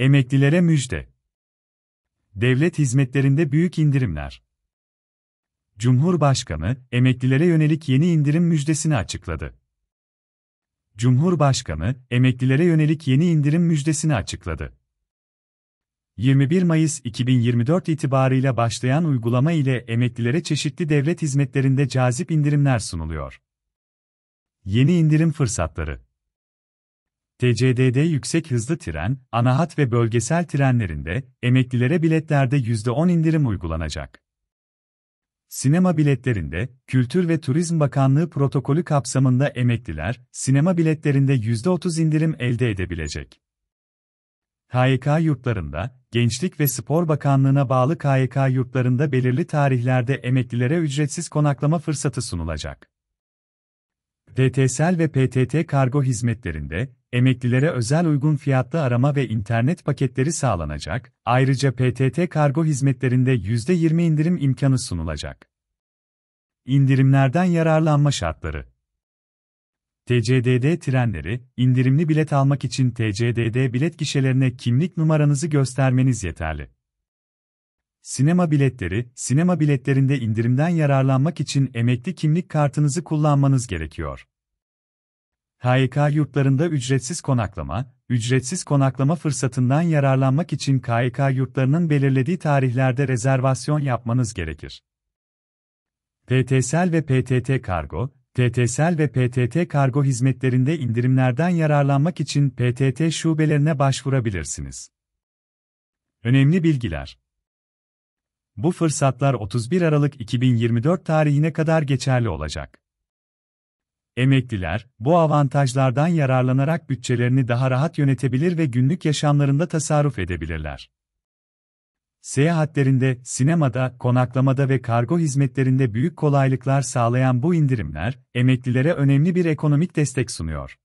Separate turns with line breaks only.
Emeklilere müjde. Devlet hizmetlerinde büyük indirimler. Cumhurbaşkanı, emeklilere yönelik yeni indirim müjdesini açıkladı. Cumhurbaşkanı, emeklilere yönelik yeni indirim müjdesini açıkladı. 21 Mayıs 2024 itibarıyla başlayan uygulama ile emeklilere çeşitli devlet hizmetlerinde cazip indirimler sunuluyor. Yeni indirim fırsatları TCDD yüksek hızlı tren, ana hat ve bölgesel trenlerinde emeklilere biletlerde %10 indirim uygulanacak. Sinema biletlerinde Kültür ve Turizm Bakanlığı protokolü kapsamında emekliler sinema biletlerinde %30 indirim elde edebilecek. KYK yurtlarında, Gençlik ve Spor Bakanlığı'na bağlı KYK yurtlarında belirli tarihlerde emeklilere ücretsiz konaklama fırsatı sunulacak. DTSL ve PTT kargo hizmetlerinde emeklilere özel uygun fiyatlı arama ve internet paketleri sağlanacak, ayrıca PTT kargo hizmetlerinde %20 indirim imkanı sunulacak. İndirimlerden yararlanma şartları TCDD trenleri, indirimli bilet almak için TCDD bilet gişelerine kimlik numaranızı göstermeniz yeterli. Sinema biletleri, sinema biletlerinde indirimden yararlanmak için emekli kimlik kartınızı kullanmanız gerekiyor. HYK yurtlarında ücretsiz konaklama, ücretsiz konaklama fırsatından yararlanmak için KYK yurtlarının belirlediği tarihlerde rezervasyon yapmanız gerekir. PTSL ve PTT Kargo, TTSL ve PTT Kargo hizmetlerinde indirimlerden yararlanmak için PTT şubelerine başvurabilirsiniz. Önemli bilgiler. Bu fırsatlar 31 Aralık 2024 tarihine kadar geçerli olacak. Emekliler, bu avantajlardan yararlanarak bütçelerini daha rahat yönetebilir ve günlük yaşamlarında tasarruf edebilirler. Seyahatlerinde, sinemada, konaklamada ve kargo hizmetlerinde büyük kolaylıklar sağlayan bu indirimler, emeklilere önemli bir ekonomik destek sunuyor.